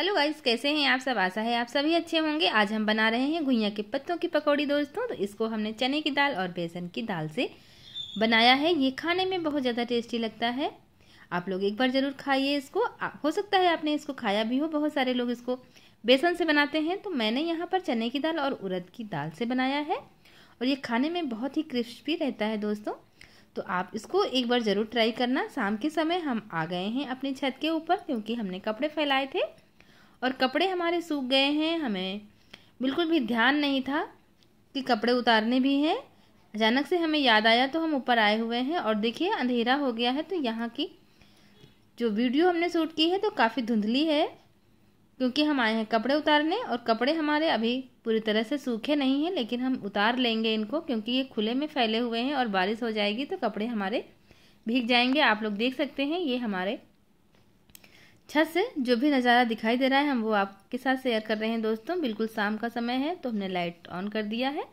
Hello guys कैसे हैं आप सब आशा है आप सभी अच्छे होंगे आज हम बना रहे हैं घुइया के पत्तों की पकौड़ी दोस्तों तो इसको हमने चने की दाल और बेसन की दाल से बनाया है ये खाने में बहुत ज़्यादा टेस्टी लगता है आप लोग एक बार ज़रूर खाइए इसको हो सकता है आपने इसको खाया भी हो बहुत सारे लोग इसको बेसन से बनाते हैं तो मैंने यहाँ पर चने की दाल और उड़द की दाल से बनाया है और ये खाने में बहुत ही क्रिस्पी रहता है दोस्तों तो आप इसको एक बार ज़रूर ट्राई करना शाम के समय हम आ गए हैं अपनी छत के ऊपर क्योंकि हमने कपड़े फैलाए थे और कपड़े हमारे सूख गए हैं हमें बिल्कुल भी ध्यान नहीं था कि कपड़े उतारने भी हैं अचानक से हमें याद आया तो हम ऊपर आए हुए हैं और देखिए अंधेरा हो गया है तो यहाँ की जो वीडियो हमने शूट की है तो काफ़ी धुंधली है क्योंकि हम आए हैं कपड़े उतारने और कपड़े हमारे अभी पूरी तरह से सूखे नहीं हैं लेकिन हम उतार लेंगे इनको क्योंकि ये खुले में फैले हुए हैं और बारिश हो जाएगी तो कपड़े हमारे भीग जाएंगे आप लोग देख सकते हैं ये हमारे छत से जो भी नज़ारा दिखाई दे रहा है हम वो आपके साथ शेयर कर रहे हैं दोस्तों बिल्कुल शाम का समय है तो हमने लाइट ऑन कर दिया है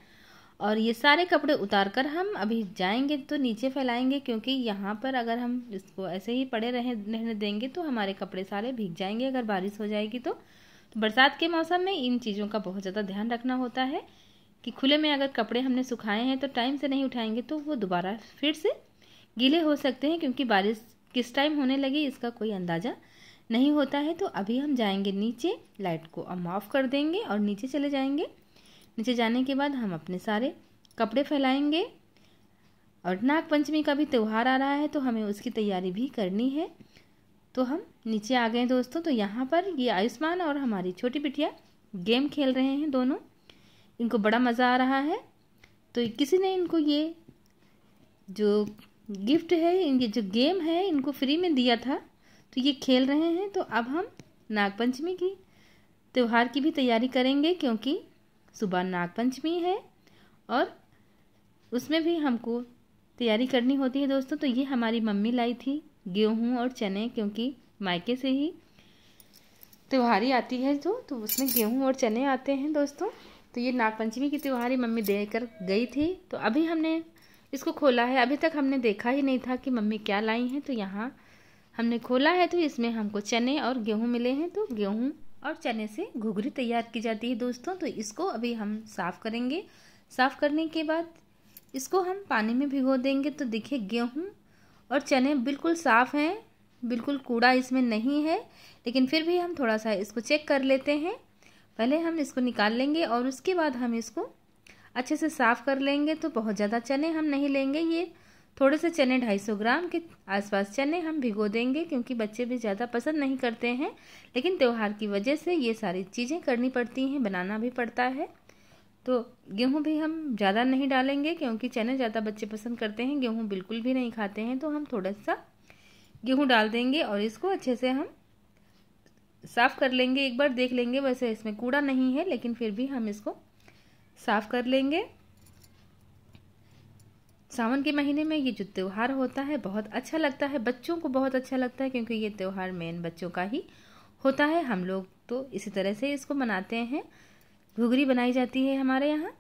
और ये सारे कपड़े उतार कर हम अभी जाएंगे तो नीचे फैलाएंगे क्योंकि यहाँ पर अगर हम इसको ऐसे ही पड़े रहने देंगे तो हमारे कपड़े सारे भीग जाएंगे अगर बारिश हो जाएगी तो, तो बरसात के मौसम में इन चीज़ों का बहुत ज़्यादा ध्यान रखना होता है कि खुले में अगर कपड़े हमने सुखाए हैं तो टाइम से नहीं उठाएंगे तो वो दोबारा फिर से गीले हो सकते हैं क्योंकि बारिश किस टाइम होने लगी इसका कोई अंदाज़ा नहीं होता है तो अभी हम जाएंगे नीचे लाइट को हम ऑफ कर देंगे और नीचे चले जाएंगे नीचे जाने के बाद हम अपने सारे कपड़े फैलाएंगे और नाग पंचमी का भी त्यौहार आ रहा है तो हमें उसकी तैयारी भी करनी है तो हम नीचे आ गए दोस्तों तो यहाँ पर ये आयुष्मान और हमारी छोटी बिटिया गेम खेल रहे हैं दोनों इनको बड़ा मज़ा आ रहा है तो किसी ने इनको ये जो गिफ्ट है ये जो गेम है इनको फ्री में दिया था तो ये खेल रहे हैं तो अब हम नागपंचमी की त्यौहार की भी तैयारी करेंगे क्योंकि सुबह नागपंचमी है और उसमें भी हमको तैयारी करनी होती है दोस्तों तो ये हमारी मम्मी लाई थी गेहूँ और चने क्योंकि मायके से ही त्योहारी आती है जो तो, तो उसमें गेहूँ और चने आते हैं दोस्तों तो ये नागपंचमी की त्योहारी मम्मी दे कर गई थी तो अभी हमने इसको खोला है अभी तक हमने देखा ही नहीं था कि मम्मी क्या लाई हैं तो यहाँ हमने खोला है तो इसमें हमको चने और गेहूँ मिले हैं तो गेहूँ और चने से घुघरी तैयार की जाती है दोस्तों तो इसको अभी हम साफ़ करेंगे साफ़ करने के बाद इसको हम पानी में भिगो देंगे तो देखिए गेहूँ और चने बिल्कुल साफ़ हैं बिल्कुल कूड़ा इसमें नहीं है लेकिन फिर भी हम थोड़ा सा इसको चेक कर लेते हैं पहले हम इसको निकाल लेंगे और उसके बाद हम इसको अच्छे से साफ़ कर लेंगे तो बहुत ज़्यादा चने हम नहीं लेंगे ये थोड़े से चने 250 ग्राम के आसपास चने हम भिगो देंगे क्योंकि बच्चे भी ज़्यादा पसंद नहीं करते हैं लेकिन त्यौहार की वजह से ये सारी चीज़ें करनी पड़ती हैं बनाना भी पड़ता है तो गेहूँ भी हम ज़्यादा नहीं डालेंगे क्योंकि चने ज़्यादा बच्चे पसंद करते हैं गेहूँ बिल्कुल भी नहीं खाते हैं तो हम थोड़ा सा गेहूँ डाल देंगे और इसको अच्छे से हम साफ़ कर लेंगे एक बार देख लेंगे वैसे इसमें कूड़ा नहीं है लेकिन फिर भी हम इसको साफ़ कर लेंगे सावन के महीने में ये जो त्यौहार होता है बहुत अच्छा लगता है बच्चों को बहुत अच्छा लगता है क्योंकि ये त्यौहार मेन बच्चों का ही होता है हम लोग तो इसी तरह से इसको मनाते हैं घुघरी बनाई जाती है हमारे यहाँ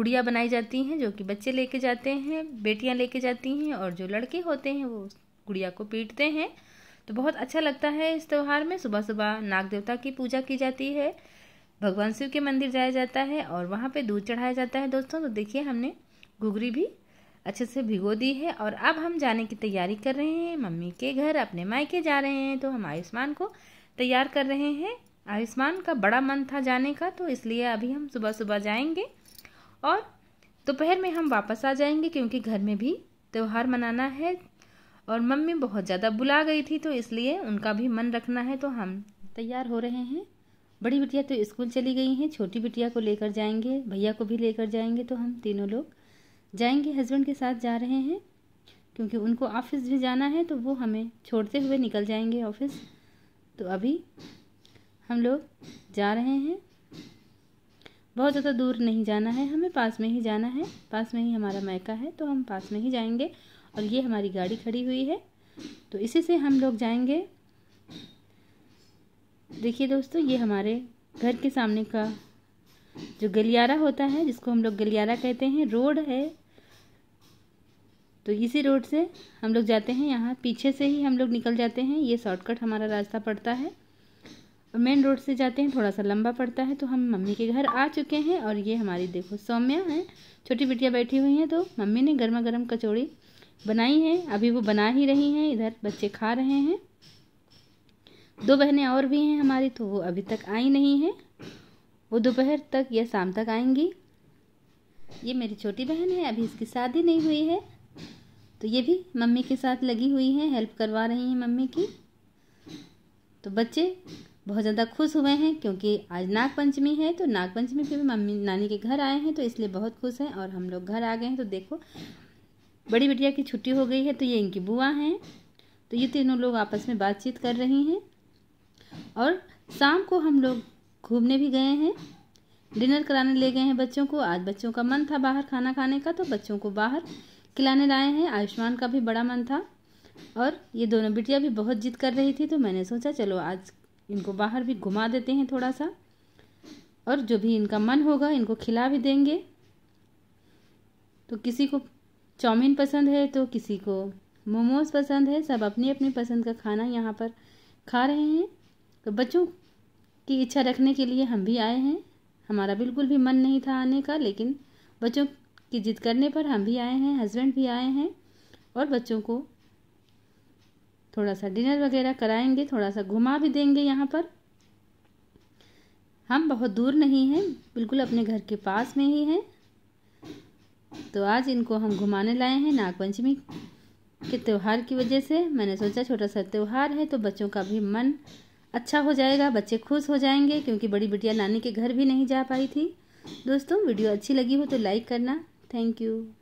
गुड़िया बनाई जाती हैं जो कि बच्चे लेके जाते हैं बेटियाँ लेके जाती हैं और जो लड़के होते हैं वो गुड़िया को पीटते हैं तो बहुत अच्छा लगता है इस त्यौहार में सुबह सुबह नाग देवता की पूजा की जाती है भगवान शिव के मंदिर जाया जाता है और वहाँ पे दूध चढ़ाया जाता है दोस्तों तो देखिए हमने घुघरी भी अच्छे से भिगो दी है और अब हम जाने की तैयारी कर रहे हैं मम्मी के घर अपने मायके जा रहे हैं तो हम आयुष्मान को तैयार कर रहे हैं आयुष्मान का बड़ा मन था जाने का तो इसलिए अभी हम सुबह सुबह जाएंगे और दोपहर में हम वापस आ जाएंगे क्योंकि घर में भी त्यौहार मनाना है और मम्मी बहुत ज़्यादा बुला गई थी तो इसलिए उनका भी मन रखना है तो हम तैयार हो रहे हैं बड़ी बिटिया तो स्कूल चली गई हैं छोटी बिटिया को लेकर जाएंगे भैया को भी लेकर जाएंगे तो हम तीनों लोग जाएंगे हस्बैंड के साथ जा रहे हैं क्योंकि उनको ऑफिस भी जाना है तो वो हमें छोड़ते हुए निकल जाएंगे ऑफिस तो अभी हम लोग जा रहे हैं बहुत ज़्यादा दूर नहीं जाना है हमें पास में ही जाना है पास में ही हमारा मैका है तो हम पास में ही जाएंगे और ये हमारी गाड़ी खड़ी हुई है तो इसी से हम लोग जाएंगे देखिए दोस्तों ये हमारे घर के सामने का जो गलियारा होता है जिसको हम लोग गलियारा कहते हैं रोड है तो इसी रोड से हम लोग जाते हैं यहाँ पीछे से ही हम लोग निकल जाते हैं ये शॉर्टकट हमारा रास्ता पड़ता है मेन रोड से जाते हैं थोड़ा सा लंबा पड़ता है तो हम मम्मी के घर आ चुके हैं और ये हमारी देखो सौम्या है छोटी बिटिया बैठी हुई हैं तो मम्मी ने गर्मा गर्म कचौड़ी बनाई है अभी वो बना ही रही हैं इधर बच्चे खा रहे हैं दो बहनें और भी हैं हमारी तो वो अभी तक आई नहीं हैं वो दोपहर तक या शाम तक आएंगी ये मेरी छोटी बहन है अभी इसकी शादी नहीं हुई है तो ये भी मम्मी के साथ लगी हुई है हेल्प करवा रही हैं मम्मी की तो बच्चे बहुत ज़्यादा खुश हुए हैं क्योंकि आज नाग पंचमी है तो नाग पंचमी पे भी मम्मी नानी के घर आए हैं तो इसलिए बहुत खुश हैं और हम लोग घर आ गए हैं तो देखो बड़ी बिटिया की छुट्टी हो गई है तो ये इनकी बुआ हैं तो ये तीनों लोग आपस में बातचीत कर रही हैं और शाम को हम लोग घूमने भी गए हैं डिनर कराने ले गए हैं बच्चों को आज बच्चों का मन था बाहर खाना खाने का तो बच्चों को बाहर खिलाने लाए हैं आयुष्मान का भी बड़ा मन था और ये दोनों बिटिया भी बहुत जिद कर रही थी तो मैंने सोचा चलो आज इनको बाहर भी घुमा देते हैं थोड़ा सा और जो भी इनका मन होगा इनको खिला भी देंगे तो किसी को चाउमीन पसंद है तो किसी को मोमोज पसंद है सब अपनी अपनी पसंद का खाना यहाँ पर खा रहे हैं तो बच्चों की इच्छा रखने के लिए हम भी आए हैं हमारा बिल्कुल भी मन नहीं था आने का लेकिन बच्चों कि जिद करने पर हम भी आए हैं हस्बैंड भी आए हैं और बच्चों को थोड़ा सा डिनर वगैरह कराएंगे थोड़ा सा घुमा भी देंगे यहाँ पर हम बहुत दूर नहीं हैं बिल्कुल अपने घर के पास में ही हैं तो आज इनको हम घुमाने लाए हैं नागपंचमी के त्यौहार की वजह से मैंने सोचा छोटा सा त्यौहार है तो बच्चों का भी मन अच्छा हो जाएगा बच्चे खुश हो जाएंगे क्योंकि बड़ी बिटिया नानी के घर भी नहीं जा पाई थी दोस्तों वीडियो अच्छी लगी हो तो लाइक करना Thank you.